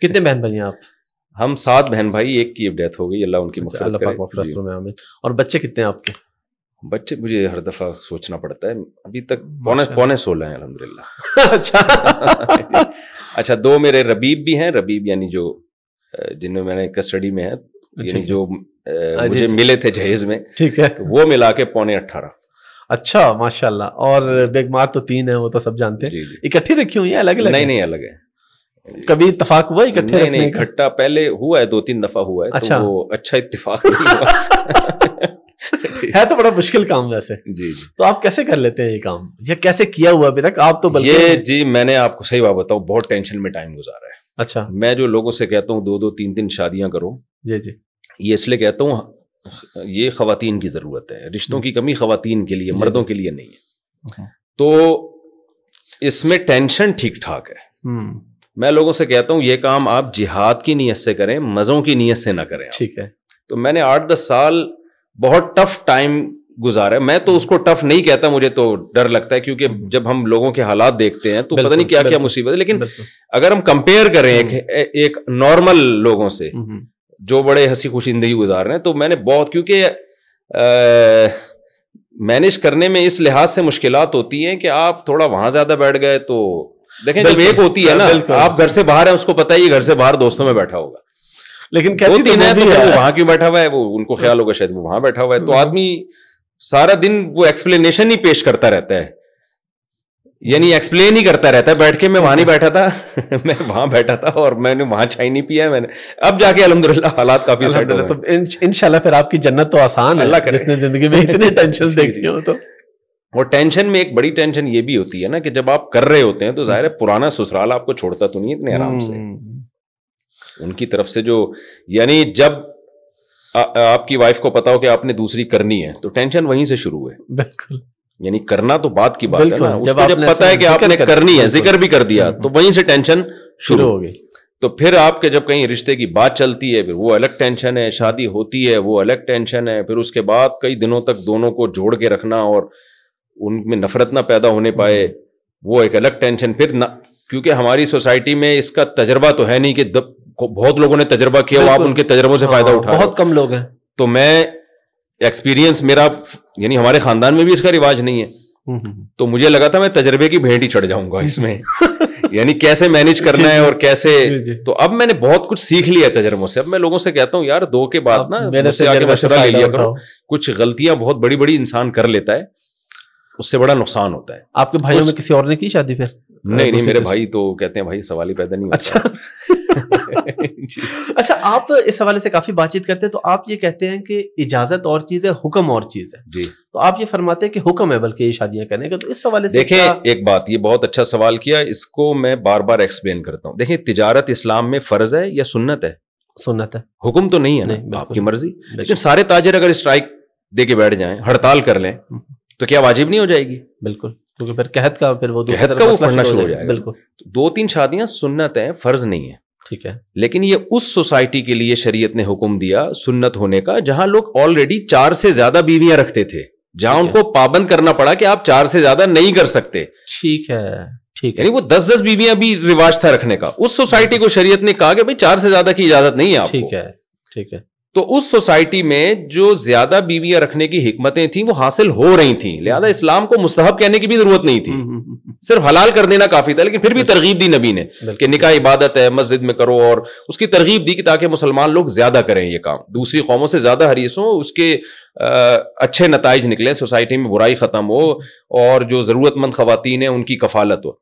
कितने बहन भाई हैं आप हम सात बहन भाई एक की डेथ हो गई अल्लाह उनकी अच्छा, करे और बच्चे कितने आपके बच्चे मुझे हर दफा सोचना पड़ता है अभी तक पौने पौने सोलह हैं अलहमदिल्ला अच्छा अच्छा दो मेरे रबीब भी हैं रबीब यानी जो जिन्हें मैंने कस्टडी में है यानी जो मुझे मिले थे जहेज में ठीक है तो वो मिला के पौने अट्ठारह अच्छा माशाल्लाह और बेगमार तो तीन है वो तो सब जानते हैं इकट्ठी रखी हुई है अलग अलग नहीं नहीं अलग है कभी इतफाक हुआ इकट्ठे नहीं नहीं इकट्ठा पहले हुआ है दो तीन दफा हुआ है तो अच्छा तो वो अच्छा इतफाक है तो बड़ा मुश्किल काम वैसे जी जी तो आप कैसे कर लेते हैं ये काम या कैसे किया हुआ अभी तक आप तो ये जी मैंने आपको सही बात बताऊ बहुत टेंशन में टाइम गुजारा है अच्छा मैं जो लोगों से कहता हूँ दो दो तीन तीन शादियां करो जी जी ये इसलिए कहता हूँ ये खातन की जरूरत है रिश्तों हम्म। की कमी खातन के लिए मर्दों के लिए नहीं है तो इसमें टेंशन ठीक ठाक है हम्म। मैं लोगों से कहता हूं ये काम आप जिहाद की नीयत से करें मज़ों की नीयत से ना करें ठीक है तो मैंने आठ दस साल बहुत टफ टाइम गुजारा है मैं तो उसको टफ नहीं कहता मुझे तो डर लगता है क्योंकि जब हम लोगों के हालात देखते हैं तो पता नहीं क्या क्या मुसीबत है लेकिन अगर हम कंपेयर करें एक हम्म। एक नॉर्मल लोगों से हम्म, हम्म। जो बड़े हंसी खुशी जिंदगी गुजार रहे हैं तो मैंने बहुत क्योंकि मैनेज करने में इस लिहाज से मुश्किल होती हैं कि आप थोड़ा वहां ज्यादा बैठ गए तो देखें जब एक होती है ना आप घर से बाहर है उसको पता है ये घर से बाहर दोस्तों में बैठा होगा लेकिन कहती दो तो तीन तो है तो वो वहां क्यों बैठा हुआ है वो उनको ख्याल होगा शायद वो वहां बैठा हुआ है तो हम्म। आदमी सारा दिन वो एक्सप्लेनेशन ही पेश करता रहता है यानी एक्सप्लेन ही करता रहता है बैठ के मैं वहां नहीं बैठा था मैं वहां बैठा था और मैंने वहां चाय नहीं पिया मैंने अब जाके अलहमदुल्ला हालात काफी सेट हो तो इनशाला फिर आपकी जन्नत तो आसान है जिसने जिंदगी में इतने टेंशन देख रही हो तो और टेंशन में एक बड़ी टेंशन ये भी होती है ना कि जब आप कर रहे होते हैं तो जाहिर है पुराना ससुराल आपको छोड़ता तो नहीं इतने आराम से हम्म। उनकी तरफ से जो यानी जब आ, आपकी वाइफ को पता हो कि आपने दूसरी करनी है तो टेंशन वहीं से शुरू है बिल्कुल यानी करना तो बात की बात है ना जब, जब पता है कि आपने करनी है जिक्र भी कर दिया हम्म। तो वहीं से टेंशन शुरू हो गई तो फिर आपके जब कहीं रिश्ते की बात चलती है फिर वो अलग टेंशन है शादी होती है वो अलग टेंशन है फिर उसके बाद कई दिनों तक दोनों को जोड़ के रखना और उनमें नफरत ना पैदा होने पाए हम्म। वो एक अलग टेंशन फिर ना क्योंकि हमारी सोसाइटी में इसका तजर्बा तो है नहीं कि बहुत लोगों ने तजर्बा किया आप उनके तजर्बों से फायदा हाँ, उठा बहुत कम लोग हैं तो मैं एक्सपीरियंस मेरा यानी हमारे खानदान में भी इसका रिवाज नहीं है हम्म, हम्म, तो मुझे लगा था मैं तजर्बे की भेंट ही चढ़ जाऊंगा इसमें यानी कैसे मैनेज करना है और कैसे जी जी। तो अब मैंने बहुत कुछ सीख लिया है तजर्बों से अब मैं लोगों से कहता हूँ यार दो के बाद ना मैंने से ले लिया करो कुछ गलतियां बहुत बड़ी बड़ी इंसान कर लेता है उससे बड़ा नुकसान होता है आपके भाइयों में किसी और ने की शादी फिर नहीं नहीं मेरे भाई तो कहते हैं भाई सवाल ही पैदा नहीं होता अच्छा अच्छा आप इस हवाले से काफी बातचीत करते हैं तो आप ये कहते हैं कि इजाजत और चीज है हुक्म और चीज है जी तो आप ये फरमाते हैं कि हुक्म है बल्कि ये शादियां करने का तो इस हवाले से देखें एक बात ये बहुत अच्छा सवाल किया इसको मैं बार बार एक्सप्लेन करता हूँ देखिये तिजारत इस्लाम में फर्ज है या सुन्नत है सुन्नत है हुक्म तो नहीं है ना आपकी मर्जी लेकिन सारे ताजर अगर स्ट्राइक दे के बैठ जाए हड़ताल कर लें हम्म। तो क्या वाजिब नहीं हो जाएगी बिल्कुल क्योंकि फिर कहत का फिर वो कहत का वो पढ़ना शुरू हो जाएगा बिल्कुल दो तीन शादियां सुन्नत है फर्ज नहीं है ठीक है लेकिन ये उस सोसाइटी के लिए शरीयत ने हुक्म दिया सुन्नत होने का जहां लोग ऑलरेडी चार से ज्यादा बीवियां रखते थे जहां उनको पाबंद करना पड़ा कि आप चार से ज्यादा नहीं कर सकते ठीक है ठीक यानी वो दस दस बीवियां भी रिवाज था रखने का उस सोसाइटी को शरीयत ने कहा कि भाई चार से ज्यादा की इजाजत नहीं है ठीक है ठीक है तो उस सोसाइटी में जो ज्यादा बीवियां रखने की हिकमतें थी वो हासिल हो रही थी लिहाजा हम्म। इस्लाम को मुस्तहब कहने की भी जरूरत नहीं थी हम्म, हम्म, सिर्फ हलाल कर देना काफी था लेकिन फिर भी तरगीब दी नबी ने कि निकाह इबादत है मस्जिद में करो और उसकी तरगीब दी कि ताकि मुसलमान लोग ज्यादा करें ये काम दूसरी कौमों से ज्यादा हरीस हो उसके अच्छे नतज निकले सोसाइटी में बुराई खत्म हो और जो जरूरतमंद खातन है उनकी कफालत हो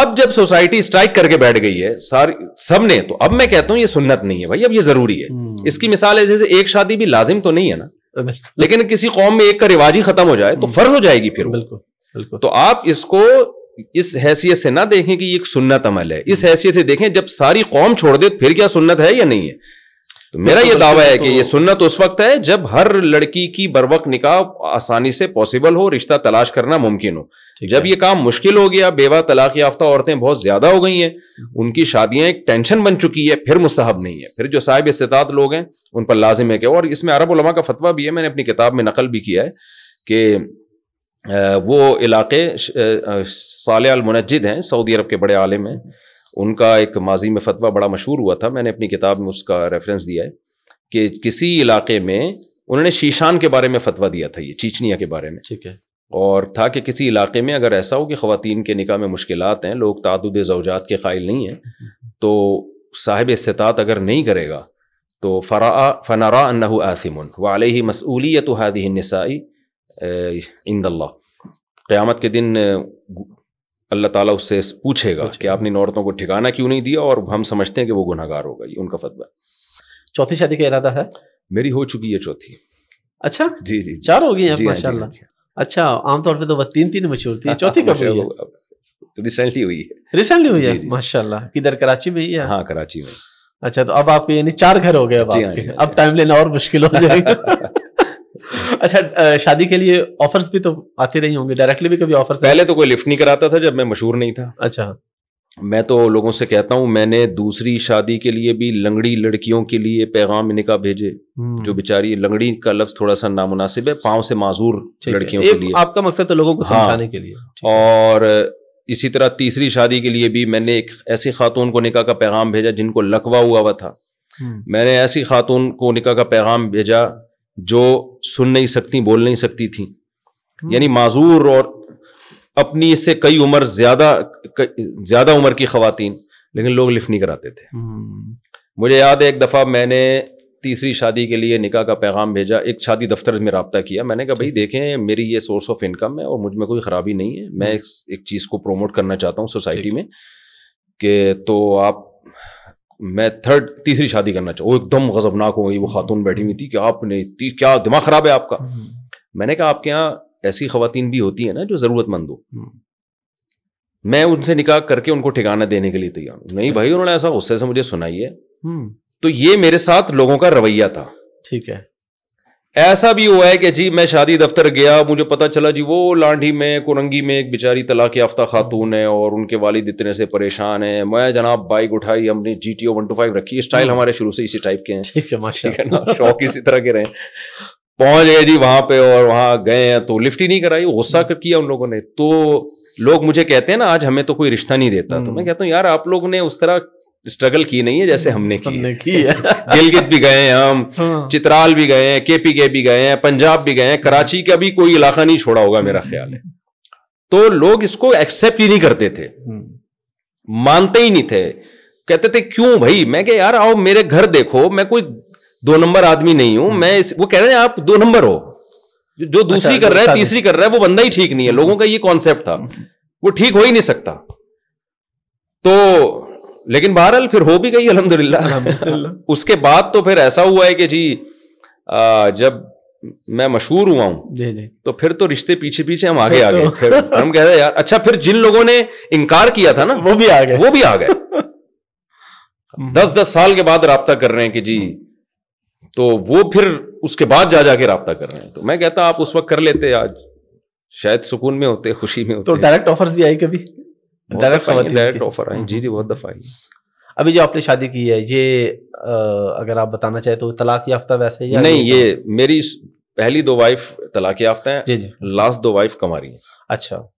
अब जब सोसाइटी स्ट्राइक करके बैठ गई है सारी सबने तो अब मैं कहता हूं ये सुन्नत नहीं है भाई अब ये जरूरी है हम्म। इसकी मिसाल है जैसे एक शादी भी लाजिम तो नहीं है ना लेकिन किसी कौम में एक का रिवाज ही खत्म हो जाए तो हम्म। फर्ज हो जाएगी फिर बिल्कुल बिल्कुल तो आप इसको इस हैसियत से ना देखें कि ये एक सुन्नत अमल है इस हम्म। हैसियत से देखें जब सारी कौम छोड़ दे तो फिर क्या सुन्नत है या नहीं है तो मेरा यह ये दावा है तो कि यह ये सुन्नत उस वक्त है जब हर लड़की की बरवक निकाह आसानी से पॉसिबल हो रिश्ता तलाश करना मुमकिन हो जब ये काम मुश्किल हो गया बेवा तलाक याफ्ता औरतें बहुत ज्यादा हो गई हैं हम्म। उनकी शादियां एक टेंशन बन चुकी है फिर मुस्तहब नहीं है फिर जो साहिब इस्तात लोग हैं उन पर लाजिम है क्या और इसमें अरब उलमा का फतवा भी है मैंने अपनी किताब में नकल भी किया है कि वो इलाके साल हैं सऊदी अरब के बड़े आलिम हैं उनका एक माजी में फतवा बड़ा मशहूर हुआ था मैंने अपनी किताब में उसका रेफरेंस दिया है कि किसी इलाके में उन्होंने शीशान के बारे में फतवा दिया था ये चीचनिया के बारे में ठीक है और था कि किसी इलाके में अगर ऐसा हो कि ख़वान के निका में मुश्किल हैं लोग तादुद जवजात के कायल नहीं हैं तो साहिब इस्तात अगर नहीं करेगा तो फ़रा फनारा अन्नहु आसिमन वाल ही मसूलियत हादी नसाई इंदल्ला क़्यामत के दिन अल्लाह ताला उससे पूछेगा कि आपने इन औरतों को ठिकाना क्यों नहीं दिया और हम समझते हैं कि वो गुनागार होगा ये उनका फतवा चौथी शादी का इरादा है मेरी हो चुकी है चौथी अच्छा जी जी चार हो गई हाँ, अच्छा आमतौर पे तो बस तीन तीन मशहूर थी चौथी कब रिसेंटली हुई है रिसेंटली हुई है माशाल्लाह किधर कराची में ही है हाँ कराची में अच्छा तो अब आपके यानी चार घर हो गए अब हाँ, आपके हाँ, अब टाइम लेना और मुश्किल हो जाएगा अच्छा शादी के लिए ऑफर्स भी तो आते रही होंगे डायरेक्टली भी कभी ऑफर्स पहले तो कोई लिफ्ट नहीं कराता था जब मैं मशहूर नहीं था अच्छा मैं तो लोगों से कहता हूं मैंने दूसरी शादी के लिए भी लंगड़ी लड़कियों के लिए पैगाम निका भेजे हम्म। जो बेचारी लंगड़ी का लफ्ज थोड़ा सा नामुनासिब है पाँव से माजूर लड़कियों के लिए आपका मकसद तो लोगों को हाँ। समझाने के लिए और इसी तरह तीसरी शादी के लिए भी मैंने एक ऐसी खातून को निका का पैगाम भेजा जिनको लकवा हुआ हुआ था हम्म। मैंने ऐसी खातून को निका का पैगाम भेजा जो सुन नहीं सकती बोल नहीं सकती थी हम्म। यानी माजूर और अपनी इससे कई उम्र ज्यादा ज्यादा उम्र की खातन लेकिन लोग लिफ्ट नहीं कराते थे हम्म। मुझे याद है एक दफ़ा मैंने तीसरी शादी के लिए निका का पैगाम भेजा एक शादी दफ्तर में रबता किया मैंने कहा भाई देखें मेरी ये सोर्स ऑफ इनकम है और मुझ में कोई ख़राबी नहीं है मैं हम्म। एक, एक चीज़ को प्रोमोट करना चाहता हूँ सोसाइटी में कि तो आप मैं थर्ड तीसरी शादी करना चाहूँ वो एकदम गजबनाक हो गई वो खातून बैठी हुई थी कि आपने क्या दिमाग खराब है आपका हम्म। मैंने कहा आपके यहाँ ऐसी खातन भी होती है ना जो जरूरतमंद हो हम्म। मैं उनसे निकाह करके उनको ठिकाना देने के लिए तैयार हूँ नहीं भाई अच्छा। उन्होंने ऐसा गुस्से से मुझे सुनाई है हम्म। तो ये मेरे साथ लोगों का रवैया था ठीक है ऐसा भी हुआ है कि जी मैं शादी दफ्तर गया मुझे पता चला जी वो लांडी में कुरंगी में एक बेचारी तलाक याफ्ता खातून है और उनके वालिद इतने से परेशान है मैं जनाब बाइक उठाई हमने G T O one two five रखी स्टाइल हम्म। हमारे शुरू से इसी टाइप के हैं ठीक है है ना शौक इसी तरह के रहे पहुंच गए जी वहां पे और वहां गए हैं तो लिफ्ट ही नहीं कराई गुस्सा कर हम्म। किया उन लोगों ने तो लोग मुझे कहते हैं ना आज हमें तो कोई रिश्ता नहीं देता तो हम्म। मैं कहता हूँ यार आप लोगों ने उस तरह स्ट्रगल की नहीं है जैसे हमने की हमने की है गिलगित भी गए हैं हम हाँ। चित्राल भी गए हैं केपी के भी गए हैं पंजाब भी गए हैं कराची का भी कोई इलाका नहीं छोड़ा होगा मेरा ख्याल है तो लोग इसको एक्सेप्ट ही नहीं करते थे हम्म। मानते ही नहीं थे कहते थे क्यों भाई मैं क्या यार आओ मेरे घर देखो मैं कोई दो नंबर आदमी नहीं हूं हम्म। मैं इस, वो कह रहे हैं आप दो नंबर हो जो अच्छा, दूसरी अच्छा, कर रहा है तीसरी कर रहा है वो बंदा ही ठीक नहीं है हम्म। लोगों का ये कॉन्सेप्ट था वो ठीक हो ही नहीं सकता तो लेकिन बहरहाल फिर हो भी गई अलहमदिल्ला उसके बाद तो फिर ऐसा हुआ है कि जी आ, जब मैं मशहूर हुआ हूँ तो फिर तो रिश्ते पीछे पीछे हम आगे आ गए तो- फिर हम कह रहे यार अच्छा फिर जिन लोगों ने इनकार किया था ना वो भी आ गए वो भी आ गए हम्म। दस दस साल के बाद रहा कर रहे हैं कि जी तो वो फिर उसके बाद जा जाके रहा कर रहे हैं तो मैं कहता आप उस वक्त कर लेते आज शायद सुकून में होते खुशी में तो होते तो डायरेक्ट ऑफर्स भी आई कभी डायरेक्ट डायरेक्ट ऑफर आई जी जी बहुत दफा आई अभी जो आपने शादी की है ये आ, अगर आप बताना चाहें तो तलाक याफ्ता वैसे या नहीं ये मेरी पहली दो वाइफ तलाक याफ्ता है जी जी लास्ट दो वाइफ कमारी है अच्छा